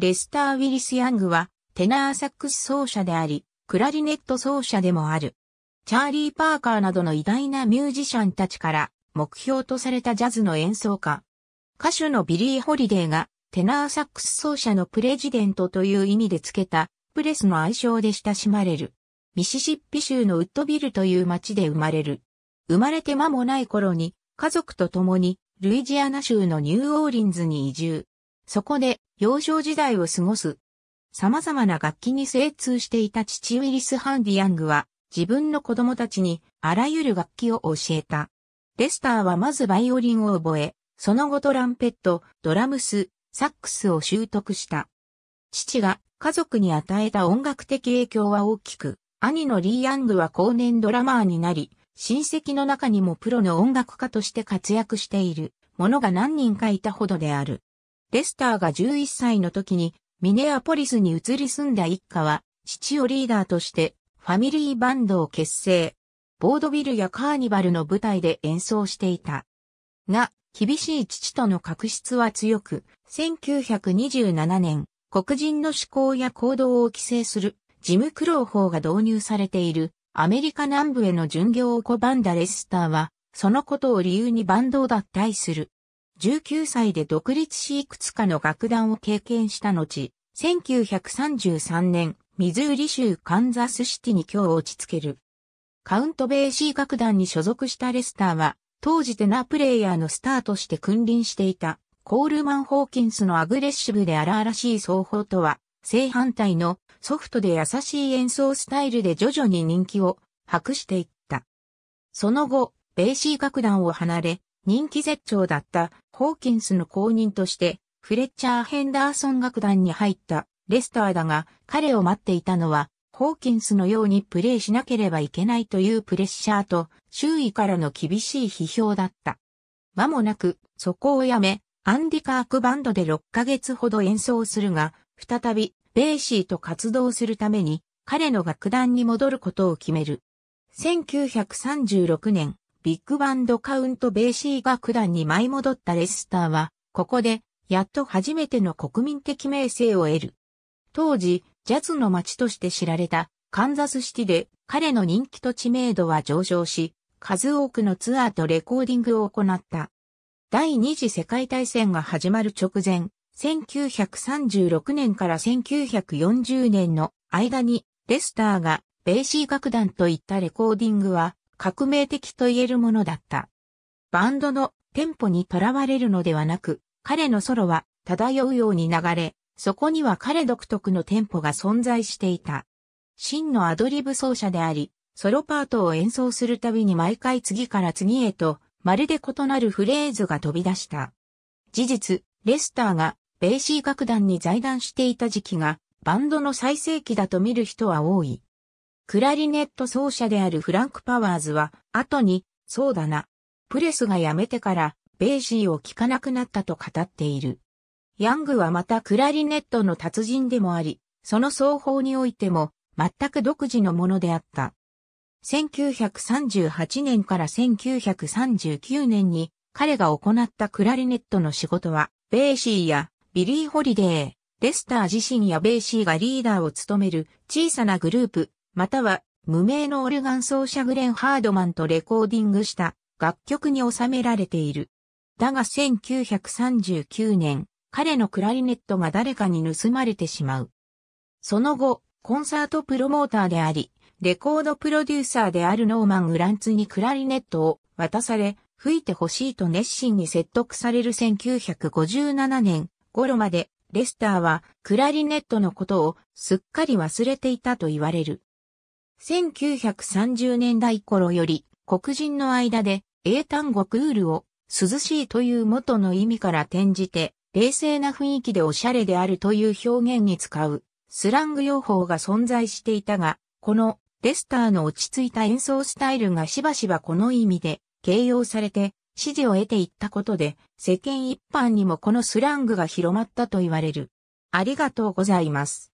レスター・ウィリス・ヤングは、テナーサックス奏者であり、クラリネット奏者でもある。チャーリー・パーカーなどの偉大なミュージシャンたちから目標とされたジャズの演奏家。歌手のビリー・ホリデーがテナーサックス奏者のプレジデントという意味で付けたプレスの愛称で親しまれる。ミシシッピ州のウッドビルという町で生まれる。生まれて間もない頃に家族と共にルイジアナ州のニューオーリンズに移住。そこで幼少時代を過ごす。様々な楽器に精通していた父ウィリス・ハンディ・ヤングは、自分の子供たちにあらゆる楽器を教えた。レスターはまずバイオリンを覚え、その後トランペット、ドラムス、サックスを習得した。父が家族に与えた音楽的影響は大きく、兄のリー・ヤングは後年ドラマーになり、親戚の中にもプロの音楽家として活躍している者が何人かいたほどである。レスターが11歳の時にミネアポリスに移り住んだ一家は、父をリーダーとしてファミリーバンドを結成。ボードビルやカーニバルの舞台で演奏していた。が、厳しい父との確執は強く、1927年、黒人の思考や行動を規制する、ジムクロー法が導入されている、アメリカ南部への巡業を拒んだレスターは、そのことを理由にバンドを脱退する。19歳で独立しいくつかの楽団を経験した後、1933年、ミズーリ州カンザスシティに今日落ち着ける。カウントベーシー楽団に所属したレスターは、当時テナープレイヤーのスターとして君臨していた、コールマン・ホーキンスのアグレッシブで荒々しい奏法とは、正反対のソフトで優しい演奏スタイルで徐々に人気を博していった。その後、ベーシー楽団を離れ、人気絶頂だったホーキンスの後任として、フレッチャー・ヘンダーソン楽団に入ったレスターだが、彼を待っていたのは、ホーキンスのようにプレーしなければいけないというプレッシャーと、周囲からの厳しい批評だった。間もなく、そこをやめ、アンディ・カークバンドで6ヶ月ほど演奏するが、再び、ベーシーと活動するために、彼の楽団に戻ることを決める。1936年、ビッグバンドカウントベーシー楽団に舞い戻ったレスターは、ここで、やっと初めての国民的名声を得る。当時、ジャズの街として知られたカンザスシティで彼の人気と知名度は上昇し、数多くのツアーとレコーディングを行った。第二次世界大戦が始まる直前、1936年から1940年の間にレスターがベーシー楽団といったレコーディングは革命的と言えるものだった。バンドのテンポにとらわれるのではなく、彼のソロは漂うように流れ、そこには彼独特のテンポが存在していた。真のアドリブ奏者であり、ソロパートを演奏するたびに毎回次から次へと、まるで異なるフレーズが飛び出した。事実、レスターがベーシー楽団に在団していた時期がバンドの最盛期だと見る人は多い。クラリネット奏者であるフランク・パワーズは、後に、そうだな。プレスが辞めてから、ベーシーを聴かなくなったと語っている。ヤングはまたクラリネットの達人でもあり、その奏法においても、全く独自のものであった。1938年から1939年に彼が行ったクラリネットの仕事は、ベーシーやビリー・ホリデー、レスター自身やベーシーがリーダーを務める小さなグループ、または無名のオルガン奏者グレン・ハードマンとレコーディングした楽曲に収められている。だが1939年、彼のクラリネットが誰かに盗まれてしまう。その後、コンサートプロモーターであり、レコードプロデューサーであるノーマン・ウランツにクラリネットを渡され、吹いてほしいと熱心に説得される1957年頃まで、レスターはクラリネットのことをすっかり忘れていたと言われる。1930年代頃より黒人の間で英単語クールを涼しいという元の意味から転じて冷静な雰囲気でおしゃれであるという表現に使うスラング用法が存在していたが、このレスターの落ち着いた演奏スタイルがしばしばこの意味で形容されて指示を得ていったことで世間一般にもこのスラングが広まったと言われる。ありがとうございます。